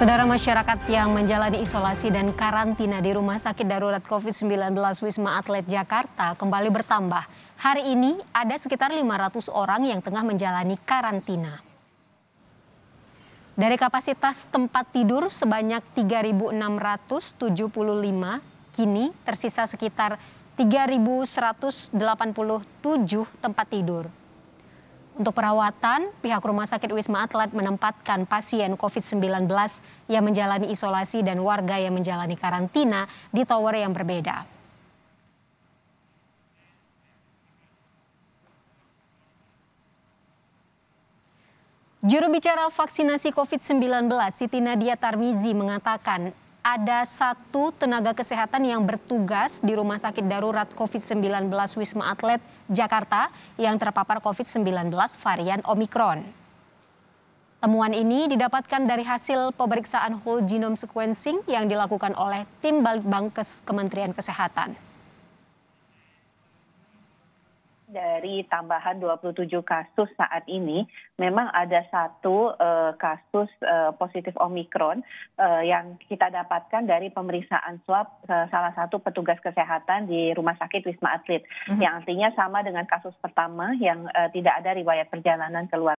Saudara masyarakat yang menjalani isolasi dan karantina di Rumah Sakit Darurat COVID-19 Wisma Atlet Jakarta kembali bertambah. Hari ini ada sekitar 500 orang yang tengah menjalani karantina. Dari kapasitas tempat tidur sebanyak 3.675, kini tersisa sekitar 3.187 tempat tidur. Untuk perawatan, pihak Rumah Sakit Wisma Atlet menempatkan pasien COVID-19 yang menjalani isolasi dan warga yang menjalani karantina di tower yang berbeda. Juru bicara vaksinasi COVID-19 Siti Nadia Tarmizi mengatakan ada satu tenaga kesehatan yang bertugas di Rumah Sakit Darurat COVID-19 Wisma Atlet Jakarta yang terpapar COVID-19 varian Omikron. Temuan ini didapatkan dari hasil pemeriksaan whole genome sequencing yang dilakukan oleh tim Balitbangkes Kementerian Kesehatan dari tambahan 27 kasus saat ini, memang ada satu uh, kasus uh, positif Omikron uh, yang kita dapatkan dari pemeriksaan swab uh, salah satu petugas kesehatan di Rumah Sakit Wisma Atlet, mm -hmm. yang artinya sama dengan kasus pertama yang uh, tidak ada riwayat perjalanan keluar.